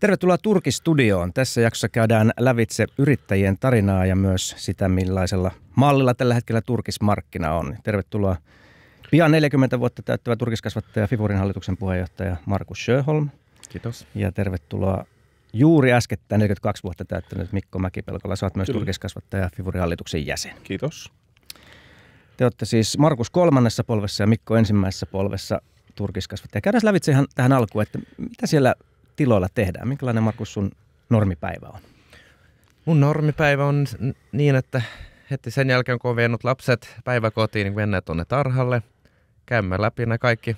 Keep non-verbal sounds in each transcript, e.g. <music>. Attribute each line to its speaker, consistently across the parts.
Speaker 1: Tervetuloa Turkistudioon. Tässä jaksossa käydään lävitse yrittäjien tarinaa ja myös sitä, millaisella mallilla tällä hetkellä turkismarkkina on. Tervetuloa pian 40 vuotta täyttävä turkiskasvattaja Fivorin hallituksen puheenjohtaja Markus Sjöholm. Kiitos. Ja tervetuloa juuri äskettäin 42 vuotta täyttänyt Mikko Mäkipelkola. Sä oot myös Kyllä. turkiskasvattaja Fivorin hallituksen jäsen. Kiitos. Te olette siis Markus kolmannessa polvessa ja Mikko ensimmäisessä polvessa turkiskasvattaja. Käydään lävitse ihan tähän alkuun, että mitä siellä tiloilla tehdään?
Speaker 2: Minkälainen Markus sun normipäivä on? Mun normipäivä on niin, että heti sen jälkeen kun on vienut lapset päiväkotiin, niin mennään tuonne tarhalle. Käymme läpi ne kaikki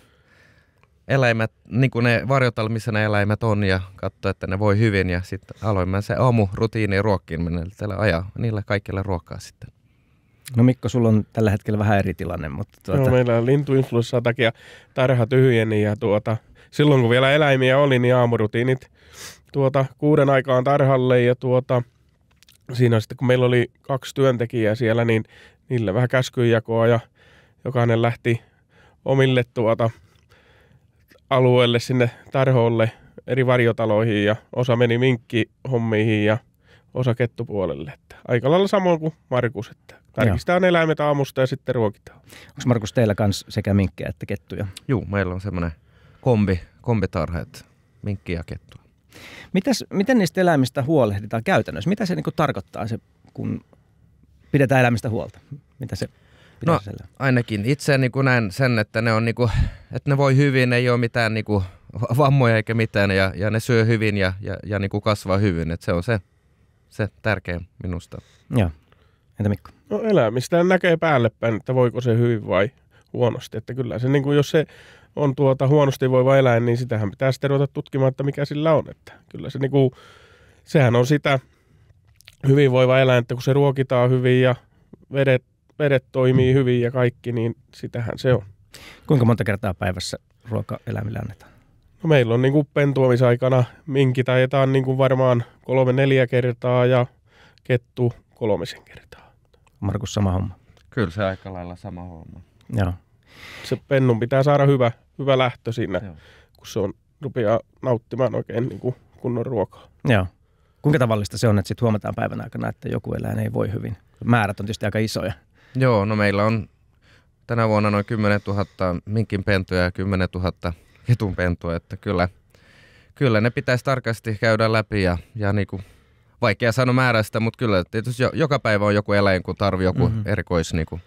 Speaker 2: eläimet, niin kuin ne varjotal, missä ne eläimet on ja katso, että ne voi hyvin. Ja sitten aloimme se aamu rutiini ruokkiin mennä ajaa niille kaikille ruokaa sitten. No Mikko, sulla on tällä hetkellä vähän eri tilanne, mutta... Tuota... No
Speaker 3: meillä on lintuinfluenssaa takia tarha tyhjeni ja tuota, silloin kun vielä eläimiä oli, niin aamurutiinit tuota, kuuden aikaan tarhalle ja tuota, siinä sitten kun meillä oli kaksi työntekijää siellä, niin niille vähän käskyjakoa ja jokainen lähti omille tuota, alueelle sinne tarholle eri varjotaloihin ja osa meni minkkihommiin ja osa kettupuolelle. Että aika lailla samoin kuin Markus, että tarkistetaan eläimet aamusta ja sitten ruokitaan.
Speaker 1: Onko Markus teillä kans sekä minkkejä että kettuja? Joo, meillä on semmoinen kombi, kombitarheet, minkki ja kettu. Mitäs, miten niistä eläimistä huolehditaan käytännössä? Mitä se niin tarkoittaa, se, kun
Speaker 2: pidetään eläimistä huolta? Mitä se no, ainakin itse niin kuin näen sen, että ne, on niin kuin, että ne voi hyvin, ne ei ole mitään niin kuin <laughs> vammoja eikä mitään ja, ja ne syö hyvin ja, ja, ja niin kuin kasvaa hyvin. Et se on se, se tärkein minusta. Joo. Entä Mikko?
Speaker 3: No eläimistä näkee päälle päin, että voiko se hyvin vai huonosti. Että kyllä se, niin kuin jos se on tuota huonosti voiva eläin, niin sitähän pitää sitten ruveta tutkimaan, että mikä sillä on. Että kyllä se, niin kuin, sehän on sitä hyvinvoiva eläin, että kun se ruokitaan hyvin ja vedet, vedet toimii mm. hyvin ja kaikki, niin sitähän se on.
Speaker 1: Kuinka monta kertaa päivässä ruoka eläimille annetaan?
Speaker 3: No meillä on niin kuin pentuomisaikana minkit ajetaan niin kuin varmaan kolme-neljä kertaa ja kettu kolmisen kertaa. Markus, sama homma. Kyllä se aika lailla sama homma. Joo. Se pennun pitää saada hyvä, hyvä lähtö siinä, Joo. kun se on, rupeaa nauttimaan oikein niin kuin kunnon ruokaa.
Speaker 1: Joo. Kuinka tavallista se on, että sitten huomataan päivän aikana, että joku eläin niin ei voi hyvin?
Speaker 2: Määrät on tietysti aika isoja. Joo, no meillä on tänä vuonna noin 10 000 minkin pentuja ja 10 000 ketun pentua, että kyllä, kyllä ne pitäisi tarkasti käydä läpi ja, ja niin kuin vaikea sanoa määrästä, mutta kyllä tietysti jo, joka päivä on joku eläin, kun tarvii joku mm-hmm. erikois niin kuin,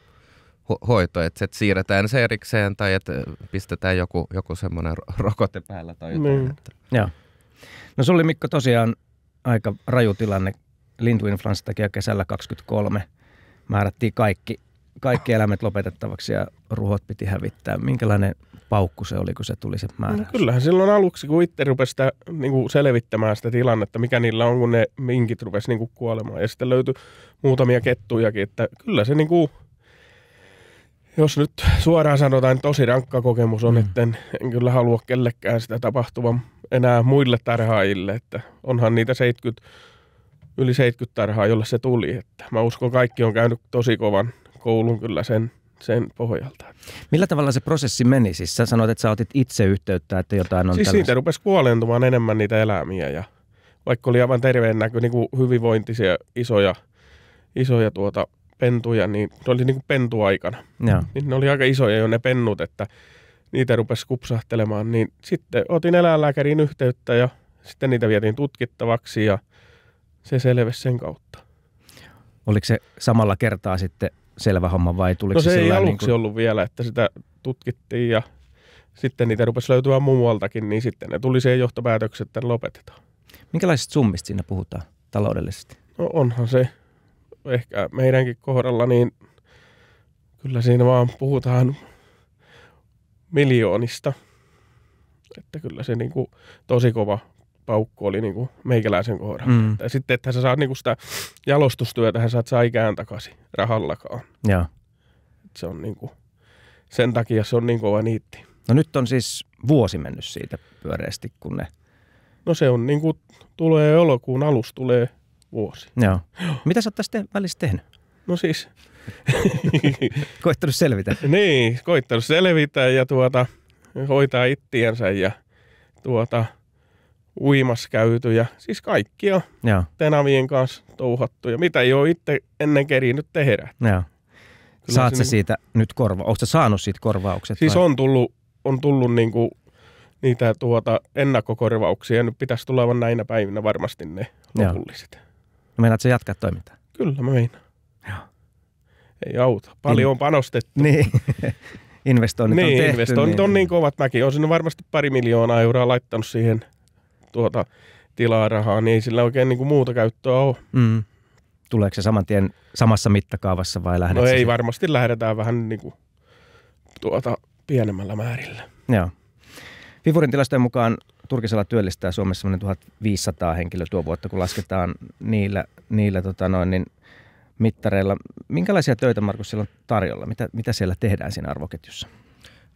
Speaker 2: hoito, että, se siirretään se erikseen tai että pistetään joku, joku semmoinen rokote päällä tai jotain. Mm. Että.
Speaker 1: Joo. No se oli Mikko tosiaan aika raju tilanne lintuinfluenssan takia kesällä 23 määrättiin kaikki, kaikki eläimet lopetettavaksi ja ruhot piti hävittää. Minkälainen paukku se oli, kun se tuli se määrä? No,
Speaker 3: kyllähän silloin aluksi, kun itse rupesi sitä, niin kuin selvittämään sitä tilannetta, mikä niillä on, kun ne minkit rupesi niin kuin kuolemaan. Ja sitten löytyi muutamia kettujakin, että kyllä se niin kuin – jos nyt suoraan sanotaan, tosi rankka kokemus on, mm. että en, en kyllä halua kellekään sitä tapahtuvan enää muille tarhaajille, että onhan niitä 70, yli 70 tarhaa, jolle se tuli, että mä uskon kaikki on käynyt tosi kovan koulun kyllä sen sen pohjalta.
Speaker 1: Millä tavalla se prosessi meni? Siis sä sanoit, että sä otit itse yhteyttä, että jotain on Siis tällaista. niitä
Speaker 3: rupesi kuolentumaan enemmän niitä eläimiä ja vaikka oli aivan terveen näkö, niin kuin hyvinvointisia isoja, isoja tuota, pentuja, niin ne oli niin kuin pentuaikana. Ja. Niin ne oli aika isoja jo ne pennut, että niitä rupesi kupsahtelemaan. Niin sitten otin eläinlääkärin yhteyttä ja sitten niitä vietiin tutkittavaksi ja se selvisi sen kautta.
Speaker 1: Oliko se samalla kertaa sitten selvä homma vai tuliko no se, se ei aluksi niin kuin...
Speaker 3: ollut vielä, että sitä tutkittiin ja sitten niitä rupesi löytyä muualtakin, niin sitten ne tuli siihen johtopäätökseen, että ne lopetetaan.
Speaker 1: Minkälaisista summista siinä puhutaan taloudellisesti?
Speaker 3: No onhan se ehkä meidänkin kohdalla, niin kyllä siinä vaan puhutaan miljoonista. Että kyllä se niin kuin tosi kova paukku oli niin kuin meikäläisen kohdalla. Mm. Ja sitten, että sä saat niin kuin sitä jalostustyötä, hän saat saa ikään takaisin rahallakaan. Ja. se on niin kuin, sen takia se on niin kova niitti. No nyt on siis vuosi mennyt siitä pyöreästi, kun ne... No se on niin kuin, tulee elokuun alus, tulee vuosi. Joo. Mitä sä oot tästä välissä tehnyt? No siis. <laughs> koittanut selvitä. niin, koittanut selvitä ja tuota, hoitaa ittiensä ja tuota, uimassa käyty ja siis kaikkia Joo. tenavien kanssa touhattu ja mitä ei ole itse ennen kerinyt tehdä. Joo.
Speaker 1: Saat se niin... siitä nyt korva? Onko sä saanut siitä korvaukset? Siis vai?
Speaker 3: on tullut, on tullut niinku niitä tuota ennakkokorvauksia. Nyt pitäisi tulla näinä päivinä varmasti ne lopulliset.
Speaker 1: Joo. No se jatkaa toimintaa?
Speaker 3: Kyllä mä meinaan. Joo. Ei auta. Paljon on panostettu. Niin. <laughs> investoinnit niin, on tehty. investoinnit niin... on niin kovat. Mäkin olen sinne varmasti pari miljoonaa euroa laittanut siihen tuota, tilaa rahaa, niin ei sillä oikein niin kuin muuta käyttöä ole.
Speaker 1: Mm. Tuleeko se saman tien samassa mittakaavassa vai lähdetään? No ei, siihen?
Speaker 3: varmasti lähdetään vähän niin kuin, tuota, pienemmällä määrillä.
Speaker 1: Joo. Vivurin tilastojen mukaan turkisella työllistää Suomessa henkilöä tuo vuotta, kun lasketaan niillä, niillä tota noin, niin mittareilla. Minkälaisia töitä, Markus, siellä on tarjolla? Mitä, mitä siellä tehdään siinä arvoketjussa?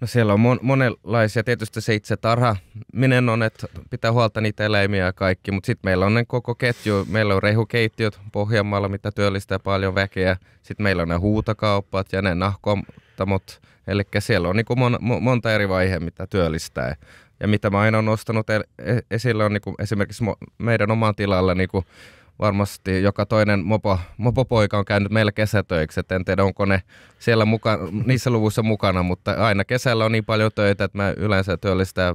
Speaker 2: No siellä on mon- monenlaisia. Tietysti se itse tarha minen on, että pitää huolta niitä eläimiä ja kaikki, mutta sitten meillä on ne koko ketju. Meillä on rehukeittiöt Pohjanmaalla, mitä työllistää paljon väkeä. Sitten meillä on ne huutakauppat ja ne nahkomattamot. Eli siellä on niin mon- monta eri vaihe, mitä työllistää. Ja mitä mä aina on nostanut e-, e-, esille on niin esimerkiksi meidän oman tilalla niin varmasti joka toinen mopo, mopopoika on käynyt meillä kesätöiksi, et en tiedä onko ne siellä muka, niissä luvuissa mukana, mutta aina kesällä on niin paljon töitä, että mä yleensä työllistää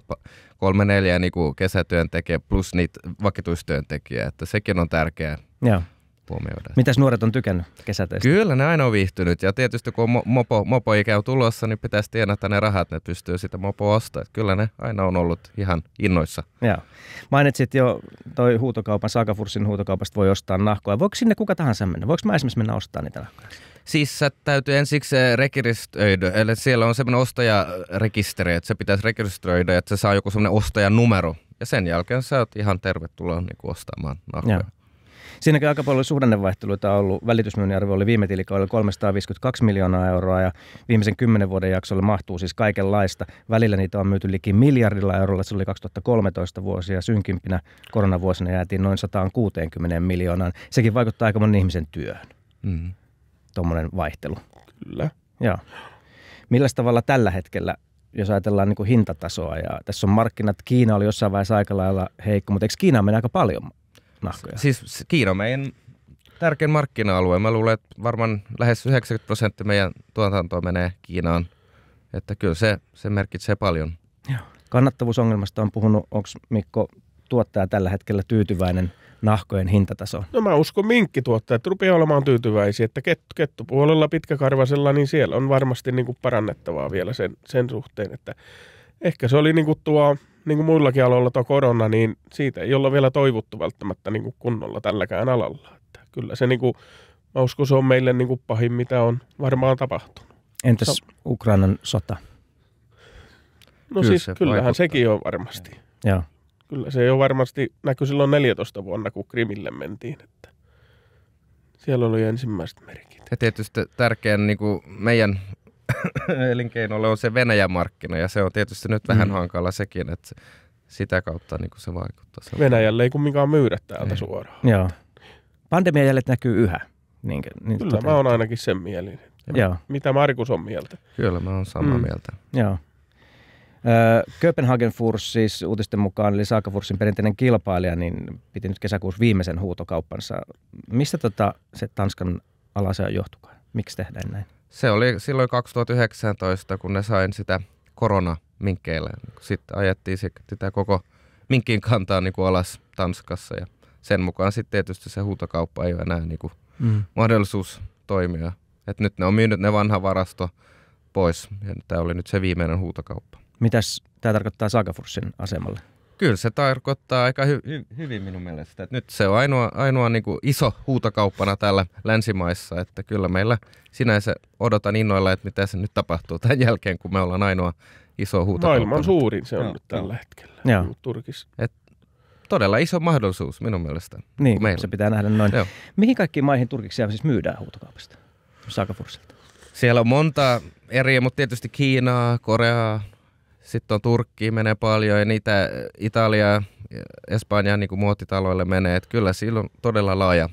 Speaker 2: kolme neljä niin kesätyöntekijä plus niitä vakituistyöntekijää, että sekin on tärkeää. Joo huomioida. Mitäs nuoret on tykännyt kesätöistä? Kyllä ne aina on viihtynyt ja tietysti kun mopo, mopo, mopoikä on tulossa, niin pitäisi tienata ne rahat, ne pystyy sitä mopoa ostamaan. Kyllä ne aina on ollut ihan innoissa.
Speaker 1: Joo. Mainitsit jo toi huutokaupan, Saakafursin huutokaupasta voi ostaa nahkoja. Voiko sinne kuka tahansa mennä? Voiko mä esimerkiksi mennä ostamaan niitä nahkoja?
Speaker 2: Siis sä täytyy ensiksi rekisteröidä, eli siellä on semmoinen ostajarekisteri, että se pitäisi rekisteröidä, että se saa joku semmoinen ostajanumero. Ja sen jälkeen sä oot ihan tervetuloa niin ostamaan nahkoja. Joo. Siinäkin aika paljon suhdannevaihteluita on ollut. Välitysmyynnin arvo oli viime
Speaker 1: tilikaudella 352 miljoonaa euroa ja viimeisen kymmenen vuoden jaksolla mahtuu siis kaikenlaista. Välillä niitä on myyty liki miljardilla eurolla, se oli 2013 vuosia. Synkimpinä koronavuosina jäätiin noin 160 miljoonaan. Sekin vaikuttaa aika monen ihmisen työhön, mm. tuommoinen vaihtelu. Kyllä. Joo. Millä tavalla tällä hetkellä jos ajatellaan niin kuin hintatasoa ja tässä on markkinat, Kiina oli jossain vaiheessa aika lailla heikko, mutta eikö Kiina mene aika
Speaker 2: paljon nahkoja? Siis Kiina on meidän tärkein markkina-alue. Mä luulen, että varmaan lähes 90 prosenttia meidän tuotantoa menee Kiinaan. Että kyllä se, se merkitsee paljon.
Speaker 1: Joo. Kannattavuusongelmasta on puhunut, onko Mikko tuottaja tällä hetkellä tyytyväinen nahkojen hintatasoon?
Speaker 3: No mä uskon minkkituottajat rupeaa olemaan tyytyväisiä, että kettu, kettu puolella pitkäkarvasella, niin siellä on varmasti niin kuin parannettavaa vielä sen, sen suhteen, että ehkä se oli niin kuin tuo niin kuin muillakin aloilla tuo korona, niin siitä ei olla vielä toivuttu välttämättä niin kuin kunnolla tälläkään alalla. Että kyllä se, niin kuin, mä uskon, se on meille niin kuin pahin, mitä on varmaan tapahtunut.
Speaker 1: Entäs so. Ukrainan sota? No kyllä siis se kyllähän vaikuttaa.
Speaker 3: sekin on varmasti. Ja. Kyllä se on varmasti näkyy silloin 14 vuonna, kun Krimille mentiin. Että siellä oli ensimmäiset merkit.
Speaker 2: Ja tietysti tärkeän niin kuin meidän <coughs> elinkeinolle on se Venäjän markkina ja se on tietysti nyt vähän mm. hankala sekin, että sitä kautta niin se vaikuttaa. Venäjälle
Speaker 3: ei kumminkaan myydä täältä ei. suoraan. Joo. Pandemia jäljet näkyy yhä. Niin, niin Kyllä toteutta. mä oon ainakin sen mielin. Joo. Mitä Markus on mieltä? Kyllä mä oon samaa mm. mieltä.
Speaker 1: Joo. Kööpenhagen Furs siis uutisten mukaan, eli Fursin perinteinen kilpailija, niin piti nyt kesäkuussa viimeisen huutokauppansa. Mistä tota se Tanskan alasajo johtukaan? Miksi tehdään näin?
Speaker 2: se oli silloin 2019, kun ne sain sitä korona minkkeillä. Sitten ajettiin sitä koko minkin kantaa niin kuin alas Tanskassa ja sen mukaan sitten tietysti se huutokauppa ei ole enää niin kuin mm. mahdollisuus toimia. Et nyt ne on myynyt ne vanha varasto pois ja tämä oli nyt se viimeinen huutokauppa. Mitäs tämä tarkoittaa Sagafurssin asemalle? Kyllä se tarkoittaa aika hy- hy- hyvin minun mielestä. Et nyt se on ainoa, ainoa niin kuin iso huutakauppana täällä länsimaissa, että kyllä meillä sinänsä odotan innoilla, että mitä se nyt tapahtuu tämän jälkeen, kun me ollaan ainoa iso huutakauppa Maailman
Speaker 3: suurin se on nyt tällä
Speaker 2: hetkellä Turkissa. Et todella iso mahdollisuus minun mielestä. Niin, meillä. se pitää nähdä noin. Joo. Mihin kaikkiin maihin turkiksia siis myydään huutokaupasta? Saakafursilta. Siellä on monta eri, mutta tietysti Kiinaa, Koreaa, sitten on Turkki menee paljon ja niitä ja Espanjaan niin muottitaloille menee. Et kyllä sillä on todella laaja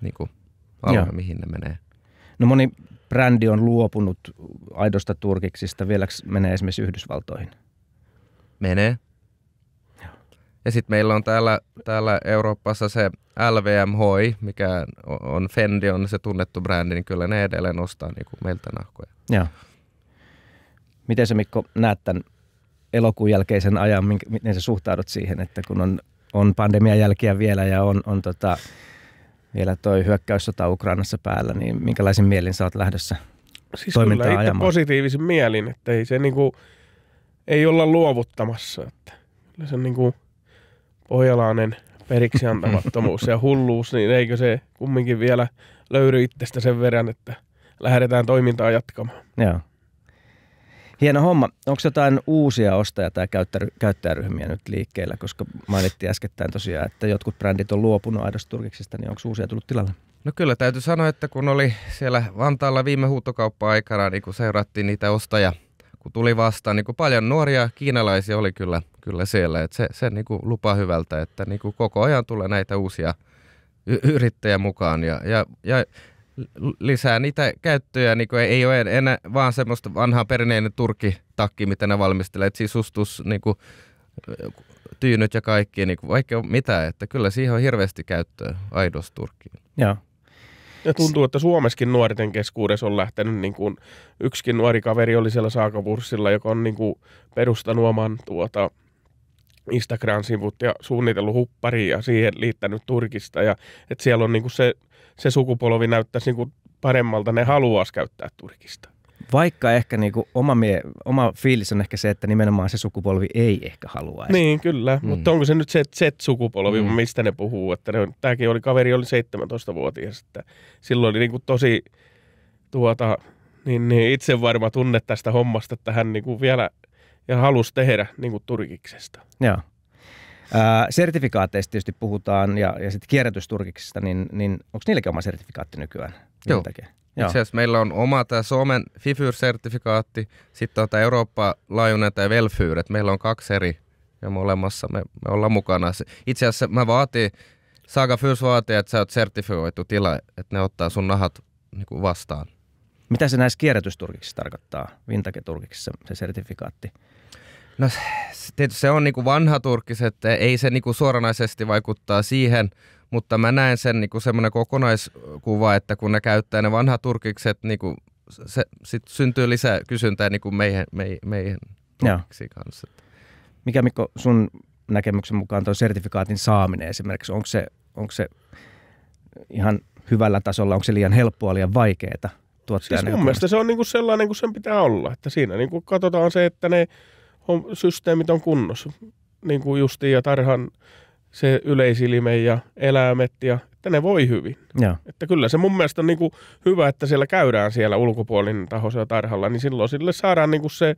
Speaker 2: niin kuin, alue, Joo. mihin ne menee.
Speaker 1: No moni brändi on luopunut aidosta turkiksista. Vieläks menee
Speaker 2: esimerkiksi Yhdysvaltoihin? Menee. Ja sitten meillä on täällä, täällä Euroopassa se LVMH, mikä on Fendi, on se tunnettu brändi, niin kyllä ne edelleen ostaa niin kuin meiltä nahkoja. Joo. Miten se Mikko
Speaker 1: näet tämän elokuun jälkeisen ajan, miten sä suhtaudut siihen, että kun on, on pandemian jälkeä vielä ja on, on tota, vielä toi hyökkäyssota Ukrainassa päällä, niin minkälaisin mielin sä oot lähdössä siis toimintaa kyllä, ajamaan?
Speaker 3: positiivisin mielin, että ei se niinku, ei olla luovuttamassa. Että kyllä se on niinku pohjalainen periksi antamattomuus ja hulluus, niin eikö se kumminkin vielä löydy itsestä sen verran, että lähdetään toimintaa jatkamaan. Joo. Hieno homma.
Speaker 1: Onko jotain uusia ostaja- tai käyttäjäryhmiä nyt liikkeellä, koska mainittiin äskettäin tosiaan, että jotkut brändit on luopunut aidosta turkiksista, niin onko uusia tullut tilalle?
Speaker 2: No kyllä täytyy sanoa, että kun oli siellä Vantaalla viime huutokauppa-aikana, niin kun seurattiin niitä ostaja, kun tuli vastaan, niin kun paljon nuoria kiinalaisia oli kyllä, kyllä siellä. että se se niin lupaa hyvältä, että niin koko ajan tulee näitä uusia y- yrittäjä mukaan. Ja, ja, ja lisää niitä käyttöjä, niin ei ole enää vaan semmoista vanhaa perinteinen turkitakki, mitä ne valmistelee, että sisustus siis niin kuin, tyynyt ja kaikki, niin kuin, vaikka mitä, että kyllä siihen on hirveästi käyttöä aidosti turkkiin.
Speaker 3: Ja tuntuu, että Suomessakin nuorten keskuudessa on lähtenyt, niin kuin, yksikin nuori kaveri oli siellä saakavurssilla, joka on niin kuin, perustanut oman tuota, Instagram-sivut ja suunnitellut hupparia ja siihen liittänyt Turkista. Ja, että siellä on niin kuin se, se sukupolvi näyttäisi niin kuin paremmalta, ne haluaisi käyttää Turkista. Vaikka ehkä niin kuin oma, mie, oma fiilis
Speaker 1: on ehkä se, että nimenomaan se sukupolvi ei ehkä halua. Niin,
Speaker 3: kyllä. Mm. Mutta onko se nyt se Z-sukupolvi, mm. mistä ne puhuu? Että ne, tämäkin oli, kaveri oli 17-vuotias. Että silloin oli niin kuin tosi tuota, niin, niin itse varma tunne tästä hommasta, että hän niin kuin vielä – ja halusi tehdä niin kuin turkiksesta.
Speaker 1: Joo. Ää, sertifikaateista tietysti puhutaan ja, ja sitten kierrätysturkiksista, niin, niin onko niilläkin oma sertifikaatti nykyään?
Speaker 3: Joo.
Speaker 2: Itse asiassa meillä on oma tämä Suomen FIFYR-sertifikaatti, sitten on tämä Eurooppa-laajuinen tämä Velfyr, että meillä on kaksi eri ja molemmassa me, me ollaan mukana. Itse asiassa mä vaatii, Saga Fyrs vaatii, että sä oot sertifioitu tila, että ne ottaa sun nahat niin vastaan. Mitä se näissä kierrätysturkiksissa tarkoittaa, vintageturkiksissa se sertifikaatti? No tietysti se on niinku vanha turkis, että ei se niinku suoranaisesti vaikuttaa siihen, mutta mä näen sen niinku semmoinen kokonaiskuva, että kun ne käyttää ne vanhat turkikset, niinku se, sit syntyy lisää kysyntää niinku meihin, meihin, meihin turkiksi kanssa. Mikä Mikko sun näkemyksen mukaan tuo sertifikaatin
Speaker 1: saaminen esimerkiksi, onko se, onko se ihan hyvällä tasolla, onko se liian helppoa, liian vaikeaa? tuottaja. Siis mun mielestä
Speaker 3: se on niinku sellainen kuin sen pitää olla, että siinä niinku katsotaan se, että ne on, systeemit on kunnossa. Niin kuin justiin ja tarhan se yleisilme ja eläimet ja että ne voi hyvin. Ja. Että kyllä se mun mielestä on niinku hyvä, että siellä käydään siellä ulkopuolinen taho siellä tarhalla, niin silloin sille saadaan niinku se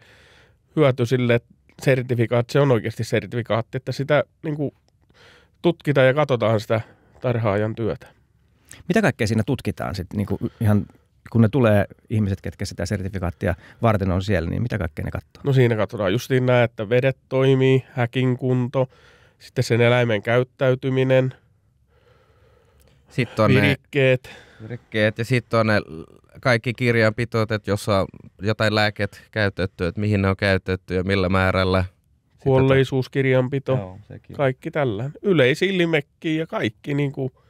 Speaker 3: hyöty sille sertifikaatti, se on oikeasti sertifikaatti, että sitä niinku tutkitaan ja katsotaan sitä tarhaajan työtä. Mitä kaikkea siinä tutkitaan sitten niinku
Speaker 1: ihan kun ne tulee ihmiset, ketkä sitä sertifikaattia varten on siellä, niin mitä kaikkea ne katsoo?
Speaker 3: No siinä katsotaan justiin näin, että vedet toimii, häkin kunto, sitten sen eläimen käyttäytyminen, sitten on virikkeet. Ne, virikkeet ja sitten
Speaker 2: on ne kaikki kirjanpitoet, että jos on jotain lääket käytetty, että mihin ne on käytetty ja millä määrällä.
Speaker 3: Kuolleisuuskirjanpito, kaikki tällä. Yleisillimekki ja kaikki niin kuin –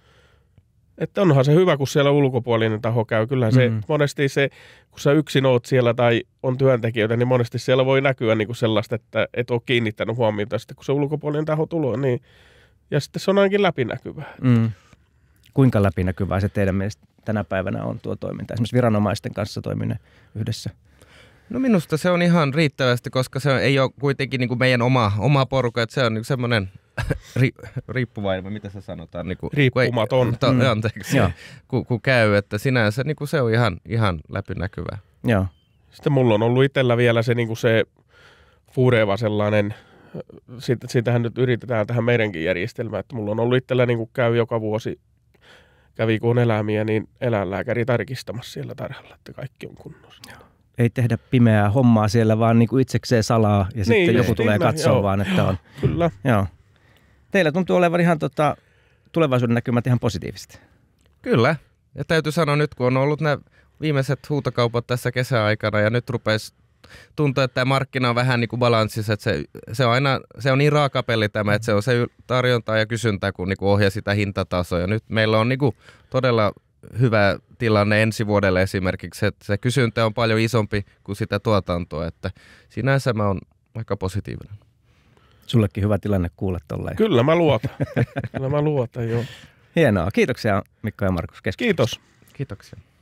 Speaker 3: että onhan se hyvä, kun siellä ulkopuolinen taho käy. Kyllä se mm. monesti se, kun sä yksin oot siellä tai on työntekijöitä, niin monesti siellä voi näkyä niin kuin sellaista, että et ole kiinnittänyt huomiota. Sitten kun se ulkopuolinen taho tulee, niin ja sitten se on ainakin läpinäkyvää.
Speaker 1: Mm. Kuinka läpinäkyvää se teidän mielestä tänä päivänä on tuo toiminta, esimerkiksi viranomaisten kanssa toiminen yhdessä?
Speaker 2: No minusta se on ihan riittävästi, koska se ei ole kuitenkin niin kuin meidän oma, oma porukka, että se on niin semmoinen <laughs> ri, riippuvainen, vai mitä se sanotaan? Niin kuin, Riippumaton. Kun, ei, mm. anteeksi, Joo. kun, kun käy, että sinänsä niin
Speaker 3: kuin se on ihan, ihan läpinäkyvää. Joo. Sitten mulla on ollut itsellä vielä se, niin kuin se Fureva sellainen, sit, sitähän nyt yritetään tähän meidänkin järjestelmään, että mulla on ollut itsellä niin kuin käy joka vuosi, kävi kun on eläimiä, niin eläinlääkäri tarkistamassa siellä tarhalla, että kaikki on kunnossa.
Speaker 1: Joo ei tehdä pimeää hommaa siellä, vaan niin kuin itsekseen salaa ja niin, sitten joku tulee niin, katsoa vaan, että on. Kyllä. Joo
Speaker 3: teillä tuntuu olevan ihan
Speaker 1: tota, tulevaisuuden näkymät ihan positiivisesti?
Speaker 2: Kyllä. Ja täytyy sanoa nyt, kun on ollut nämä viimeiset huutokaupat tässä kesäaikana ja nyt rupeaisi tuntuu, että tämä markkina on vähän niin kuin balanssissa, että se, se, on aina, se on niin raakapeli tämä, että se on se tarjonta ja kysyntä, kun niin kuin ohjaa sitä hintatasoa. Ja nyt meillä on niin kuin todella hyvä tilanne ensi vuodelle esimerkiksi, että se kysyntä on paljon isompi kuin sitä tuotantoa, että sinänsä mä oon aika positiivinen.
Speaker 1: Sullekin hyvä tilanne kuulla tolleen.
Speaker 3: Kyllä mä luotan. Kyllä mä luotan, joo.
Speaker 1: <laughs> Hienoa. Kiitoksia Mikko ja Markus Keskiössä. Kiitos. Kiitoksia.